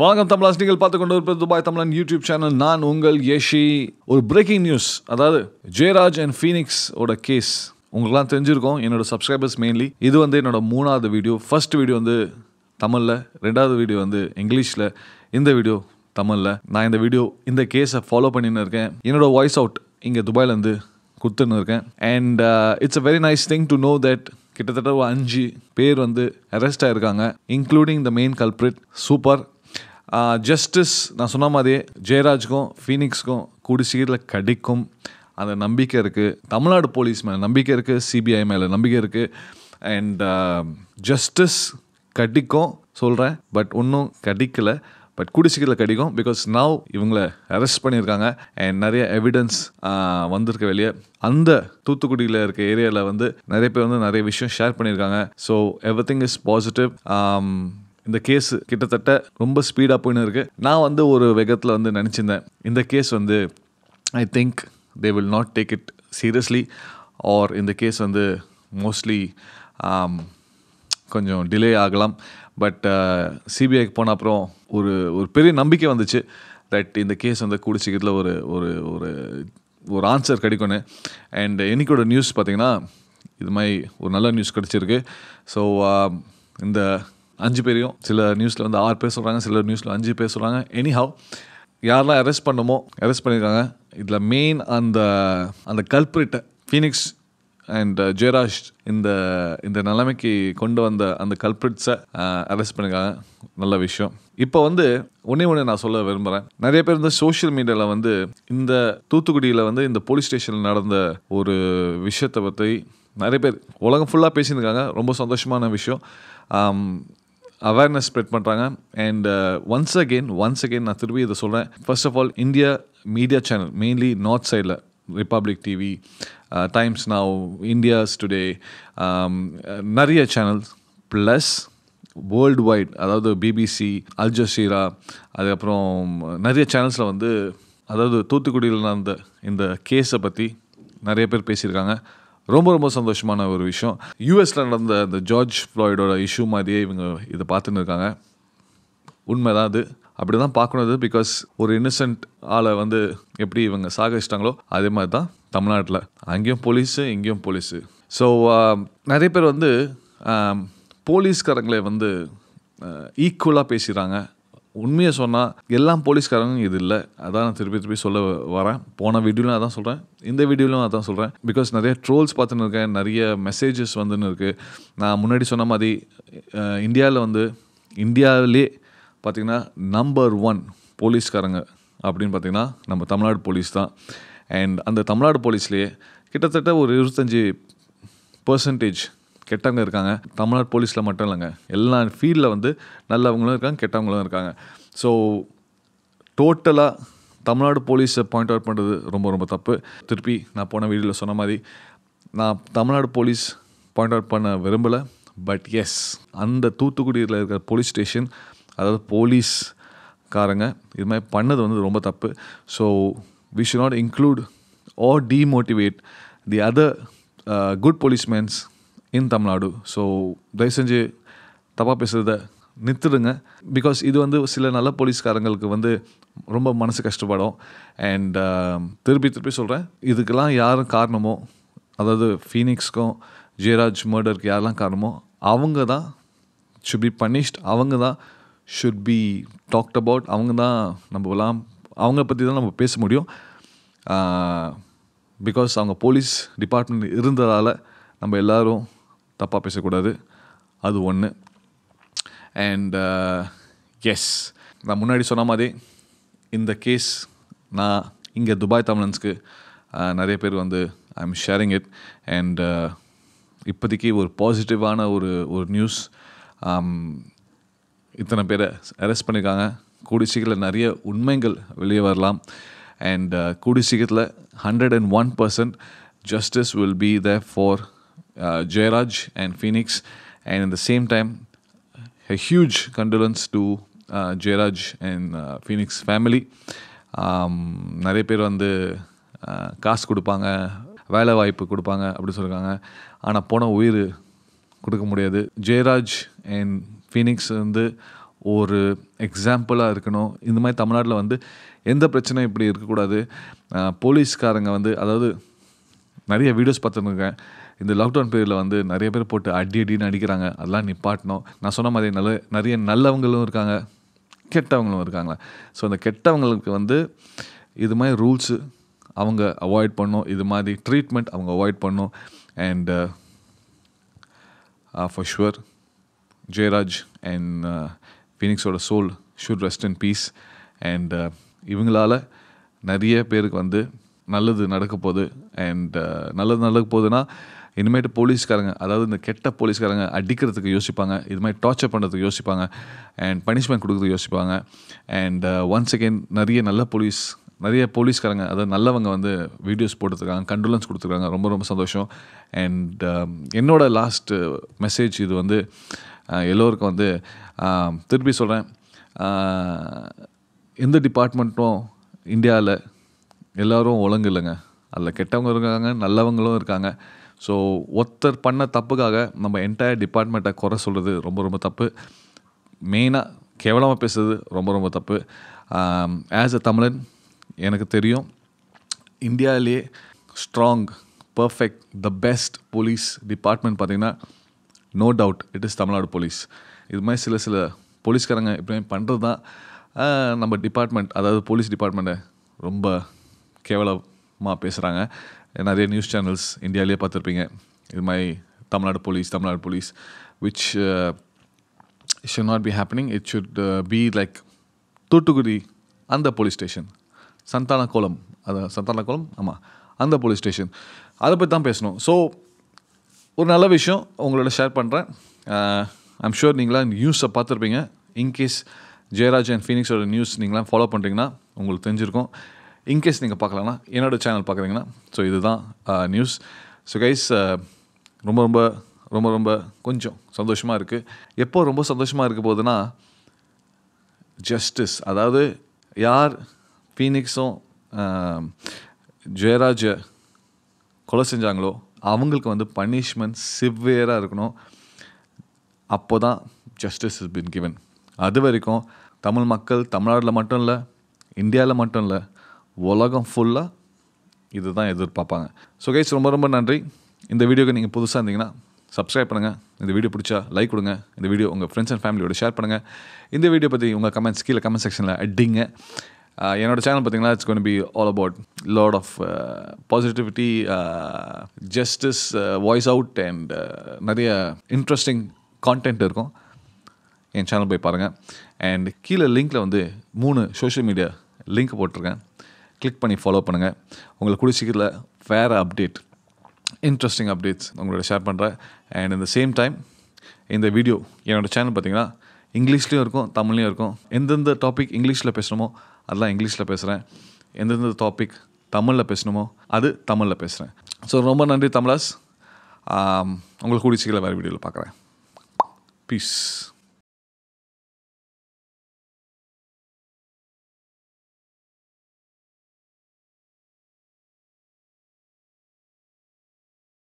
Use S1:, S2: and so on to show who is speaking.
S1: வணக்கம் தமிழாஸ் நீங்கள் பார்த்து கொண்டு இருப்பது துபாய் தமிழன் யூடியூப் சேனல் நான் உங்கள் யஷி ஒரு பிரேக்கிங் நியூஸ் அதாவது ஜெயராஜ் அண்ட் ஃபீனிக்ஸ் ஓட கேஸ் உங்களுக்குலாம் தெரிஞ்சிருக்கோம் என்னோட சப்ஸ்கிரைபர்ஸ் மெயின்லி இது வந்து என்னோட மூணாவது வீடியோ ஃபர்ஸ்ட் வீடியோ வந்து தமிழில் ரெண்டாவது வீடியோ வந்து இங்கிலீஷில் இந்த வீடியோ தமிழில் நான் இந்த வீடியோ இந்த கேஸை ஃபாலோ பண்ணின்னு இருக்கேன் என்னோட வாய்ஸ் அவுட் இங்கே துபாயிலேருந்து கொடுத்துன்னு இருக்கேன் and it's a very nice thing to know that கிட்டத்தட்ட ஒரு அஞ்சு பேர் வந்து அரெஸ்ட் ஆகிருக்காங்க including the main culprit super justice நான் சொன்ன மாதிரியே ஜெயராஜ்க்கும் ஃபீனிக்ஸ்க்கும் கூடி சீரில் கிடைக்கும் அந்த நம்பிக்கை இருக்குது தமிழ்நாடு போலீஸ் மேலே நம்பிக்கை இருக்குது சிபிஐ மேலே நம்பிக்கை இருக்குது அண்ட் ஜஸ்டிஸ் கடிக்கும் சொல்கிறேன் பட் ஒன்றும் கடிக்கலை பட் கூடி சீக்கிரத்தில் பிகாஸ் நவ் இவங்கள அரெஸ்ட் பண்ணியிருக்காங்க அண்ட் நிறைய எவிடன்ஸ் வந்திருக்க வெளியே அந்த தூத்துக்குடியில் இருக்க ஏரியாவில் வந்து நிறைய பேர் வந்து நிறைய விஷயம் ஷேர் பண்ணியிருக்காங்க so everything is positive இந்த கேஸ் கிட்டத்தட்ட ரொம்ப ஸ்பீடாக போயின்னு இருக்குது நான் வந்து ஒரு வேகத்தில் வந்து நினச்சிருந்தேன் இந்த கேஸ் வந்து I think they will not take it seriously or இந்த கேஸ் வந்து மோஸ்ட்லி um, கொஞ்சம் டிலே ஆகலாம் பட் சிபிஐக்கு uh, போன அப்புறம் ஒரு ஒரு பெரிய நம்பிக்கை வந்துச்சு தட் இந்த கேஸ் வந்து குடிச்சிக்கிறதுல ஒரு ஒரு ஒரு ஒரு ஆன்சர் கிடைக்கணும் அண்ட் இன்றைக்கோட நியூஸ் பார்த்திங்கன்னா இது மாதிரி ஒரு நல்ல நியூஸ் கிடச்சிருக்கு ஸோ um, இந்த அஞ்சு பேரையும் சில நியூஸில் வந்து ஆறு பேர் சொல்கிறாங்க சில நியூஸில் அஞ்சு பேர் சொல்கிறாங்க எனிஹவ் யாரெல்லாம் அரெஸ்ட் பண்ணுமோ அரெஸ்ட் பண்ணியிருக்காங்க இதில் மெயின் அந்த அந்த கல்ப்ரிட்டை ஃபீனிக்ஸ் அண்ட் ஜெயராஜ் இந்த இந்த நிலைமைக்கு கொண்டு வந்த அந்த கல்பிரிட்ஸை அரெஸ்ட் uh, பண்ணியிருக்காங்க நல்ல விஷயம் இப்போ வந்து ஒன்றே ஒன்று நான் சொல்ல விரும்புகிறேன் நிறைய பேர் வந்து சோஷியல் மீடியாவில் வந்து இந்த தூத்துக்குடியில் வந்து இந்த போலீஸ் ஸ்டேஷனில் நடந்த ஒரு விஷயத்தை பற்றி நிறைய பேர் உலகம் ஃபுல்லாக பேசியிருக்காங்க ரொம்ப சந்தோஷமான விஷயம் அவேர்னஸ் ஸ்ப்ரெட் பண்ணுறாங்க and once again once again நான் திரும்பி இதை சொல்கிறேன் first of all India media channel mainly north சைடில் Republic TV Times Now India's today நிறைய சேனல்ஸ் ப்ளஸ் வேர்ல்டு வைட் அதாவது பிபிசி அல் ஜசீரா அதுக்கப்புறம் நிறைய சேனல்ஸில் வந்து அதாவது தூத்துக்குடியில் நடந்த இந்த கேஸை பற்றி நிறைய பேர் பேசியிருக்காங்க ரொம்ப ரொம்ப சந்தோஷமான ஒரு விஷயம் யூஎஸில் நடந்த இந்த ஜார்ஜ் ஃப்ளாய்டோட இஷ்யூ மாதிரியே இவங்க இதை பார்த்துன்னு இருக்காங்க உண்மை தான் அது அப்படி தான் பார்க்கணுது பிகாஸ் ஒரு இன்னசென்ட் ஆளை வந்து எப்படி இவங்க சாகிச்சிட்டாங்களோ அதே மாதிரி தான் தமிழ்நாட்டில் அங்கேயும் போலீஸு இங்கேயும் போலீஸு ஸோ um, நிறைய பேர் வந்து போலீஸ்காரங்களே um, வந்து ஈக்குவலாக uh, பேசுகிறாங்க உண்மையை சொன்னால் எல்லாம் போலீஸ்காரங்களும் இது இல்லை அதான் நான் திருப்பி திருப்பி சொல்ல வரேன் போன வீடியோவிலும் அதான் சொல்கிறேன் இந்த வீடியோவிலும் அதான் சொல்கிறேன் பிகாஸ் நிறைய ட்ரோல்ஸ் பார்த்துன்னு இருக்கேன் நிறைய மெசேஜஸ் வந்துன்னு இருக்குது நான் முன்னாடி சொன்ன மாதிரி இந்தியாவில் வந்து இந்தியாவிலே பார்த்திங்கன்னா நம்பர் ஒன் போலீஸ்காரங்க அப்படின்னு பார்த்திங்கன்னா நம்ம தமிழ்நாடு போலீஸ் தான் அண்ட் அந்த தமிழ்நாடு போலீஸ்லேயே கிட்டத்தட்ட ஒரு இருபத்தஞ்சி பர்சன்டேஜ் கெட்டவங்க இருக்காங்க தமிழ்நாடு போலீஸில் மட்டும் இல்லைங்க எல்லா ஃபீல்டில் வந்து நல்லவங்களும் இருக்காங்க கெட்டவங்களும் இருக்காங்க ஸோ டோட்டலாக தமிழ்நாடு போலீஸை பாயிண்ட் அவுட் பண்ணுறது ரொம்ப ரொம்ப தப்பு திருப்பி நான் போன வீடியோவில் சொன்ன மாதிரி நான் தமிழ்நாடு போலீஸ் பாயிண்ட் அவுட் பண்ண விரும்பலை பட் எஸ் அந்த தூத்துக்குடியில் இருக்கிற போலீஸ் ஸ்டேஷன் அதாவது போலீஸ் காரங்க இது மாதிரி பண்ணது வந்து ரொம்ப தப்பு so we should not include or demotivate the other good policemans in Tamil Nadu so தயவு செஞ்சு தப்பாக பேசுகிறத நிறுத்துடுங்க பிகாஸ் இது வந்து சில நல்ல போலீஸ்காரங்களுக்கு வந்து ரொம்ப மனசு கஷ்டப்படும் அண்ட் um, திருப்பி திருப்பி சொல்கிறேன் இதுக்கெல்லாம் யாரும் காரணமோ அதாவது ஃபீனிக்ஸ்க்கும் ஜெயராஜ் மர்டருக்கு யாரெல்லாம் காரணமோ அவங்க தான் ஷுட் பி பனிஷ்ட் அவங்க தான் ஷுட் பி டாக்ட் அபவுட் அவங்க தான் நம்மலாம் அவங்கள பற்றி தான் நம்ம பேச முடியும் பிகாஸ் uh, அவங்க போலீஸ் டிபார்ட்மெண்ட் இருந்ததால் நம்ம எல்லோரும் தப்பாக பேசக்கூடாது அது ஒன்று அண்ட் எஸ் நான் முன்னாடி சொன்ன மாதிரி இந்த கேஸ் நான் இங்கே துபாய் தமிழன்ஸ்க்கு uh, நிறைய பேர் வந்து I am sharing it and இப்போதைக்கு ஒரு பாசிட்டிவான ஒரு ஒரு நியூஸ் um, இத்தனை பேரை அரெஸ்ட் பண்ணியிருக்காங்க கூடி சீக்கிரத்தில் நிறைய உண்மைகள் வெளியே வரலாம் அண்ட் கூடி சீக்கிரத்தில் hundred and one percent justice will be the for uh, Jairaj and Phoenix. And at the same time, a huge condolence to uh, Jairaj and uh, Phoenix family. Um, நிறைய பேர் வந்து uh, காசு கொடுப்பாங்க வேலை வாய்ப்பு கொடுப்பாங்க அப்படி சொல்லியிருக்காங்க ஆனால் போன உயிர் கொடுக்க முடியாது ஜெயராஜ் அண்ட் ஃபீனிக்ஸ் வந்து ஒரு எக்ஸாம்பிளாக இருக்கணும் இந்த மாதிரி தமிழ்நாட்டில் வந்து எந்த பிரச்சனையும் இப்படி இருக்கக்கூடாது போலீஸ்காரங்க வந்து அதாவது நிறைய வீடியோஸ் பார்த்துருக்கேன் இந்த லாக்டவுன் பீரியடில் வந்து நிறைய பேர் போட்டு அடி அடின்னு அடிக்கிறாங்க அதெல்லாம் நிப்பாட்டணும் நான் சொன்ன மாதிரி நல்ல நிறைய நல்லவங்களும் இருக்காங்க கெட்டவங்களும் இருக்காங்களா ஸோ அந்த கெட்டவங்களுக்கு வந்து இது மாதிரி ரூல்ஸு அவங்க அவாய்ட் பண்ணும் இது மாதிரி ட்ரீட்மெண்ட் அவங்க அவாய்ட் பண்ணும் and for sure Jayaraj and ஃபீனிக்ஸோட soul should rest and peace and இவங்களால் நிறைய பேருக்கு வந்து நல்லது நடக்க போகுது அண்ட் uh, நல்லது நடக்க போகுதுன்னா இனிமேட்டு போலீஸ்காரங்க அதாவது இந்த கெட்ட போலீஸ்காரங்க அடிக்கிறதுக்கு யோசிப்பாங்க இது மாதிரி டார்ச்சர் பண்ணுறதுக்கு யோசிப்பாங்க அண்ட் பனிஷ்மெண்ட் கொடுக்குறது யோசிப்பாங்க அண்ட் ஒன்ஸ் அகெயின் நிறைய நல்ல போலீஸ் நிறைய போலீஸ்காரங்க அதாவது நல்லவங்க வந்து வீடியோஸ் போட்டுருக்காங்க கண்டோலன்ஸ் கொடுத்துருக்காங்க ரொம்ப ரொம்ப சந்தோஷம் அண்ட் என்னோடய லாஸ்ட் மெசேஜ் இது வந்து uh, எல்லோருக்கும் வந்து um, திருப்பி சொல்கிறேன் uh, எந்த டிபார்ட்மெண்ட்டும் இந்தியாவில் எல்லோரும் ஒழுங்கு இல்லைங்க அதில் கெட்டவங்க இருக்காங்க நல்லவங்களும் இருக்காங்க ஸோ ஒருத்தர் பண்ண தப்புக்காக நம்ம என்டையர் டிபார்ட்மெண்ட்டை குறை சொல்கிறது ரொம்ப ரொம்ப தப்பு மெயினாக கேவலமாக பேசுறது ரொம்ப ரொம்ப தப்பு ஆஸ் um, அ தமிழன் எனக்கு தெரியும் இந்தியாவிலேயே strong perfect the best police department பார்த்திங்கன்னா no doubt it is Tamil Nadu police இது மாதிரி சில சில போலீஸ்காரங்க இப்படி பண்ணுறது தான் நம்ம டிபார்ட்மெண்ட் அதாவது போலீஸ் டிபார்ட்மெண்ட்டை ரொம்ப கேவலமாக பேசுகிறாங்க நிறைய நியூஸ் சேனல்ஸ் இந்தியாவிலே பார்த்துருப்பீங்க இது மாதிரி Tamil Nadu police Tamil Nadu police which should not be happening it should be like Thoothukudi அந்த போலீஸ் ஸ்டேஷன் சந்தானக்கோலம் அது சந்தானக்கோலம் ஆமாம் அந்த போலீஸ் ஸ்டேஷன் அதை பற்றி தான் பேசணும் ஸோ ஒரு நல்ல விஷயம் உங்களோட ஷேர் பண்ணுறேன் ஐம் ஷூர் நீங்களாம் நியூஸை பார்த்துருப்பீங்க இன்கேஸ் ஜெயராஜ் அண்ட் ஃபீனிக்ஸோட நியூஸ் நீங்களாம் ஃபாலோ பண்ணுறீங்கன்னா உங்களுக்கு தெரிஞ்சிருக்கும் இன்கேஸ் நீங்கள் பார்க்கலன்னா என்னோடய சேனல் பார்க்குறீங்கன்னா ஸோ இதுதான் நியூஸ் ஸோ கைஸ் ரொம்ப ரொம்ப ரொம்ப ரொம்ப கொஞ்சம் சந்தோஷமாக இருக்குது எப்போ ரொம்ப சந்தோஷமாக இருக்க போகுதுன்னா ஜஸ்டிஸ் அதாவது யார் ஃபீனிக்ஸும் uh, ஜெயராஜை கொலை செஞ்சாங்களோ அவங்களுக்கு வந்து பனிஷ்மெண்ட் சிவியராக இருக்கணும் அப்போ தான் ஜஸ்டிஸ் இஸ் பின் கிவன் அது வரைக்கும் தமிழ் மக்கள் தமிழ்நாட்டில் மட்டும் இல்லை இந்தியாவில் மட்டும் இல்லை உலகம் ஃபுல்லாக இதுதான் எதிர்பார்ப்பாங்க ஸோ கைஸ் ரொம்ப ரொம்ப நன்றி இந்த வீடியோக்கு நீங்கள் புதுசாக இருந்தீங்கன்னா சப்ஸ்கிரைப் பண்ணுங்கள் இந்த வீடியோ பிடிச்சா லைக் கொடுங்க இந்த வீடியோ உங்கள் ஃப்ரெண்ட்ஸ் அண்ட் ஃபேமிலியோட ஷேர் பண்ணுங்கள் இந்த வீடியோ பற்றி உங்கள் கமெண்ட்ஸ் கீழே கமெண்ட் செக்ஷனில் அடிங்க என்னோடய சேனல் பார்த்தீங்கன்னா it's gonna be all about lot of positivity justice voice out and நிறைய இன்ட்ரெஸ்டிங் கான்டென்ட் இருக்கும் என் சேனல் போய் பாருங்கள் அண்ட் கீழே லிங்க்கில் வந்து மூணு சோஷியல் மீடியா லிங்க் போட்டிருக்கேன் கிளிக் பண்ணி ஃபாலோ பண்ணுங்கள் உங்களுக்கு குடிச்சிக்கிறதுல வேறு அப்டேட் இன்ட்ரெஸ்டிங் அப்டேட்ஸ் உங்களோட ஷேர் பண்ணுறேன் அண்ட் இந்த சேம் டைம் இந்த வீடியோ என்னோடய சேனல் பார்த்திங்கன்னா இங்கிலீஷ்லேயும் இருக்கும் தமிழ்லேயும் இருக்கும் எந்தெந்த டாபிக் இங்கிலீஷில் பேசணுமோ அதெல்லாம் இங்கிலீஷில் பேசுகிறேன் எந்தெந்த டாபிக் தமிழில் பேசணுமோ அது தமிழில் பேசுகிறேன் ஸோ ரொம்ப நன்றி தமிழாஸ் உங்களுக்கு குடிச்சிக்கிற வேறு வீடியோவில் பார்க்குறேன் பீஸ்